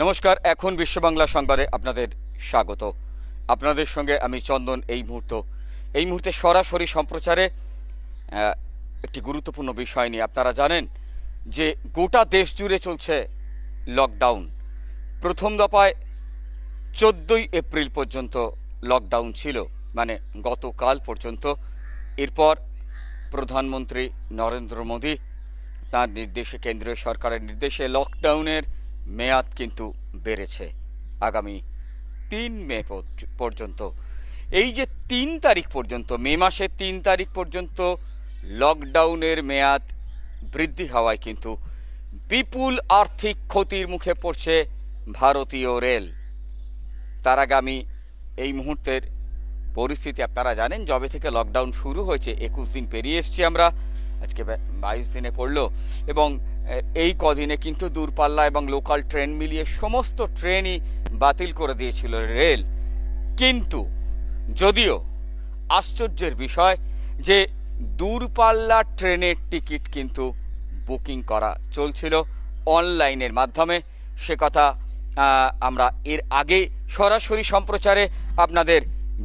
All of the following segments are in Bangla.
নমস্কার এখন বিশ্ব বাংলা সংবাদে আপনাদের স্বাগত আপনাদের সঙ্গে আমি চন্দন এই মুহূর্ত এই মুহূর্তে সরাসরি সম্প্রচারে একটি গুরুত্বপূর্ণ বিষয় নিয়ে আপনারা জানেন যে গোটা দেশ জুড়ে চলছে লকডাউন প্রথম দফায় চোদ্দই এপ্রিল পর্যন্ত লকডাউন ছিল মানে গতকাল পর্যন্ত এরপর প্রধানমন্ত্রী নরেন্দ্র মোদী তার নির্দেশে কেন্দ্রীয় সরকারের নির্দেশে লকডাউনের মেয়াদ কিন্তু বেড়েছে আগামী তিন মে পর্যন্ত এই যে তিন তারিখ পর্যন্ত মে মাসের তিন তারিখ পর্যন্ত লকডাউনের মেয়াদ বৃদ্ধি হওয়ায় কিন্তু বিপুল আর্থিক ক্ষতির মুখে পড়ছে ভারতীয় রেল তার আগামী এই মুহূর্তের পরিস্থিতি আপনারা জানেন যবে থেকে লকডাউন শুরু হয়েছে একুশ দিন পেরিয়ে এসছি আমরা আজকে বাইশ দিনে পড়লো এবং এই কদিনে কিন্তু দূরপাল্লা এবং লোকাল ট্রেন মিলিয়ে সমস্ত ট্রেনই বাতিল করে দিয়েছিল রেল কিন্তু যদিও আশ্চর্যের বিষয় যে দূরপাল্লা ট্রেনের টিকিট কিন্তু বুকিং করা চলছিল অনলাইনের মাধ্যমে সে কথা আমরা এর আগে সরাসরি সম্প্রচারে আপনাদের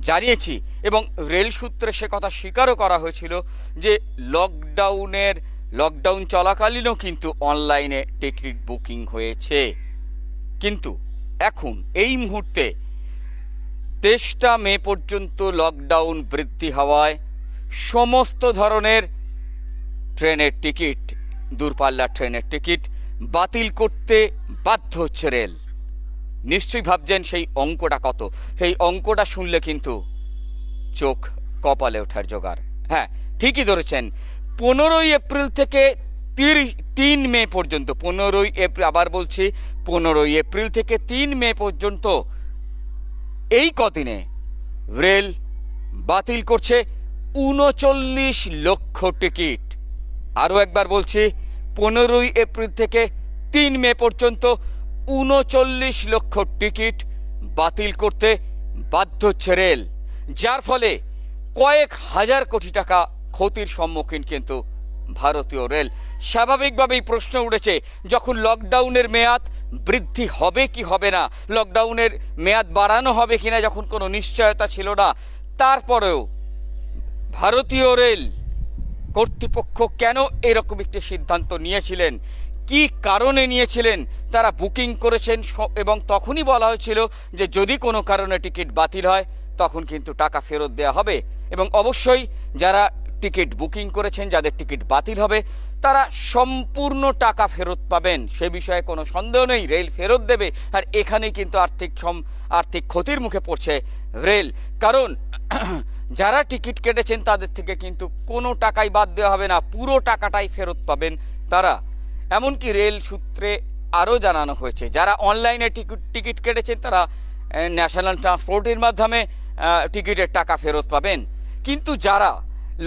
জানিয়েছি এবং রেল সূত্রে সে কথা স্বীকারও করা হয়েছিল যে লকডাউনের লকডাউন চলাকালীনও কিন্তু অনলাইনে টিকিট বুকিং হয়েছে কিন্তু এখন এই মুহূর্তে তেইশটা মে পর্যন্ত লকডাউন বৃদ্ধি হওয়ায় সমস্ত ধরনের ট্রেনের টিকিট দূরপাল্লার ট্রেনের টিকিট বাতিল করতে বাধ্য হচ্ছে রেল নিশ্চয়ই ভাবছেন সেই অঙ্কটা কত সেই অঙ্কটা শুনলে কিন্তু চোখ কপালে ওঠার জোগাড় হ্যাঁ ঠিকই ধরেছেন পনেরোই এপ্রিল থেকে তিরিশ তিন মে পর্যন্ত পনেরোই এপ্রিল আবার বলছি পনেরোই এপ্রিল থেকে তিন মে পর্যন্ত এই কদিনে রেল বাতিল করছে উনচল্লিশ লক্ষ টিকিট আরও একবার বলছি পনেরোই এপ্রিল থেকে তিন মে পর্যন্ত উনচল্লিশ লক্ষ টিকিট বাতিল করতে বাধ্য হচ্ছে রেল যার ফলে কয়েক হাজার কোটি টাকা ক্ষতির সম্মুখীন কিন্তু ভারতীয় রেল স্বাভাবিকভাবেই প্রশ্ন উঠেছে যখন লকডাউনের মেয়াদ বৃদ্ধি হবে কি হবে না লকডাউনের মেয়াদ বাড়ানো হবে কি না যখন কোনো নিশ্চয়তা ছিল না তারপরেও ভারতীয় রেল কর্তৃপক্ষ কেন এরকম একটি সিদ্ধান্ত নিয়েছিলেন কি কারণে নিয়েছিলেন তারা বুকিং করেছেন এবং তখনই বলা হয়েছিল যে যদি কোনো কারণে টিকিট বাতিল হয় তখন কিন্তু টাকা ফেরত দেওয়া হবে এবং অবশ্যই যারা টিকিট বুকিং করেছেন যাদের টিকিট বাতিল হবে তারা সম্পূর্ণ টাকা ফেরত পাবেন সে বিষয়ে কোনো সন্দেহ নেই রেল ফেরত দেবে আর এখানেই কিন্তু আর্থিক আর্থিক ক্ষতির মুখে পড়ছে রেল কারণ যারা টিকিট কেটেছেন তাদের থেকে কিন্তু কোনো টাকাই বাদ দেওয়া হবে না পুরো টাকাটাই ফেরত পাবেন তারা এমনকি রেল সূত্রে আরও জানানো হয়েছে যারা অনলাইনে টিকিট টিকিট কেটেছেন তারা ন্যাশনাল ট্রান্সপোর্টের মাধ্যমে টিকিটের টাকা ফেরত পাবেন কিন্তু যারা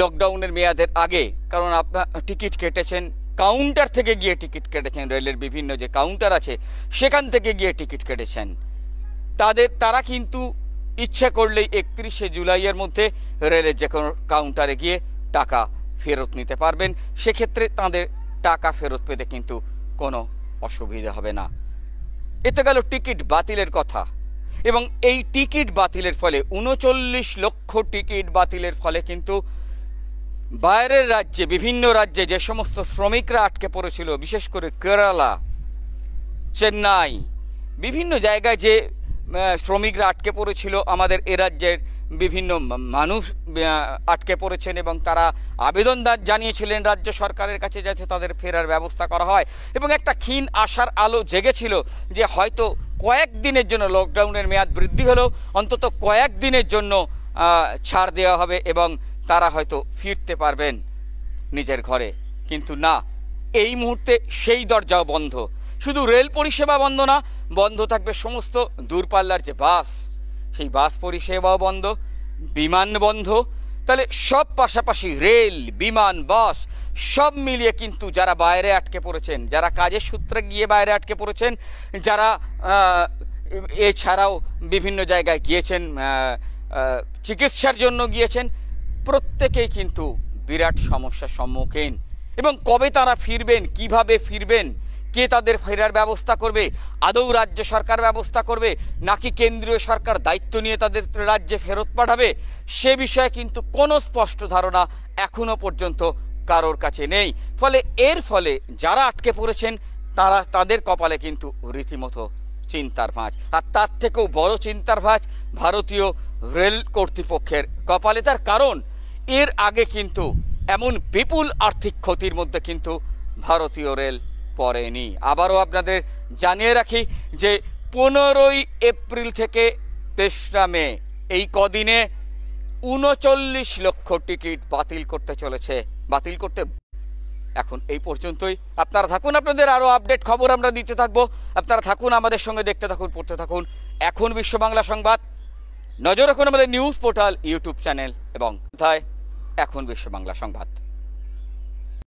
লকডাউনের মেয়াদের আগে কারণ আপনার টিকিট কেটেছেন কাউন্টার থেকে গিয়ে টিকিট কেটেছেন রেলের বিভিন্ন যে কাউন্টার আছে সেখান থেকে গিয়ে টিকিট কেটেছেন তাদের তারা কিন্তু ইচ্ছে করলেই একত্রিশে জুলাইয়ের মধ্যে রেলের যে কোনো কাউন্টারে গিয়ে টাকা ফেরত নিতে পারবেন সেক্ষেত্রে তাদের টাকা ফেরত পেতে কিন্তু কোনো অসুবিধা হবে না এতে গেল টিকিট বাতিলের কথা এবং এই টিকিট বাতিলের ফলে উনচল্লিশ লক্ষ টিকিট বাতিলের ফলে কিন্তু বাইরের রাজ্যে বিভিন্ন রাজ্যে যে সমস্ত শ্রমিকরা আটকে পড়েছিল বিশেষ করে কেরালা চেন্নাই বিভিন্ন জায়গায় যে শ্রমিকরা আটকে পড়েছিল আমাদের এ রাজ্যের বিভিন্ন মানুষ আটকে পড়েছেন এবং তারা আবেদন জানিয়েছিলেন রাজ্য সরকারের কাছে যাতে তাদের ফেরার ব্যবস্থা করা হয় এবং একটা ক্ষীণ আশার আলো জেগেছিল যে হয়তো কয়েক দিনের জন্য লকডাউনের মেয়াদ বৃদ্ধি হলেও অন্তত কয়েক দিনের জন্য ছাড় দেওয়া হবে এবং তারা হয়তো ফিরতে পারবেন নিজের ঘরে কিন্তু না এই মুহূর্তে সেই দরজাও বন্ধ শুধু রেল পরিষেবা বন্ধ না বন্ধ থাকবে সমস্ত দূরপাল্লার যে বাস সেই বাস পরিষেবাও বন্ধ বিমান বন্ধ তাহলে সব পাশাপাশি রেল বিমান বাস সব মিলিয়ে কিন্তু যারা বাইরে আটকে পড়েছেন যারা কাজের সূত্রে গিয়ে বাইরে আটকে পড়েছেন যারা এছাড়াও বিভিন্ন জায়গায় গিয়েছেন চিকিৎসার জন্য গিয়েছেন প্রত্যেকেই কিন্তু বিরাট সমস্যার সম্মুখীন এবং কবে তারা ফিরবেন কিভাবে ফিরবেন কে তাদের ফেরার ব্যবস্থা করবে আদৌ রাজ্য সরকার ব্যবস্থা করবে নাকি কেন্দ্রীয় সরকার দায়িত্ব নিয়ে তাদের রাজ্যে ফেরত পাঠাবে সে বিষয়ে কিন্তু কোনো স্পষ্ট ধারণা এখনও পর্যন্ত কারোর কাছে নেই ফলে এর ফলে যারা আটকে পড়েছেন তারা তাদের কপালে কিন্তু রীতিমতো চিন্তার ভাঁজ আর তার থেকেও বড় চিন্তার ভাঁজ ভারতীয় রেল কর্তৃপক্ষের কপালে তার কারণ এর আগে কিন্তু এমন বিপুল আর্থিক ক্ষতির মধ্যে কিন্তু ভারতীয় রেল পড়েনি আবারও আপনাদের জানিয়ে রাখি যে পনেরোই এপ্রিল থেকে তেসরা মে এই কদিনে উনচল্লিশ লক্ষ টিকিট বাতিল করতে চলেছে বাতিল করতে এখন এই পর্যন্তই আপনারা থাকুন আপনাদের আরও আপডেট খবর আমরা দিতে থাকবো আপনারা থাকুন আমাদের সঙ্গে দেখতে থাকুন পড়তে থাকুন এখন বিশ্ব বাংলা সংবাদ নজর রাখুন আমাদের নিউজ পোর্টাল ইউটিউব চ্যানেল এবং কোথায় এখন বিশ্ব বাংলা সংবাদ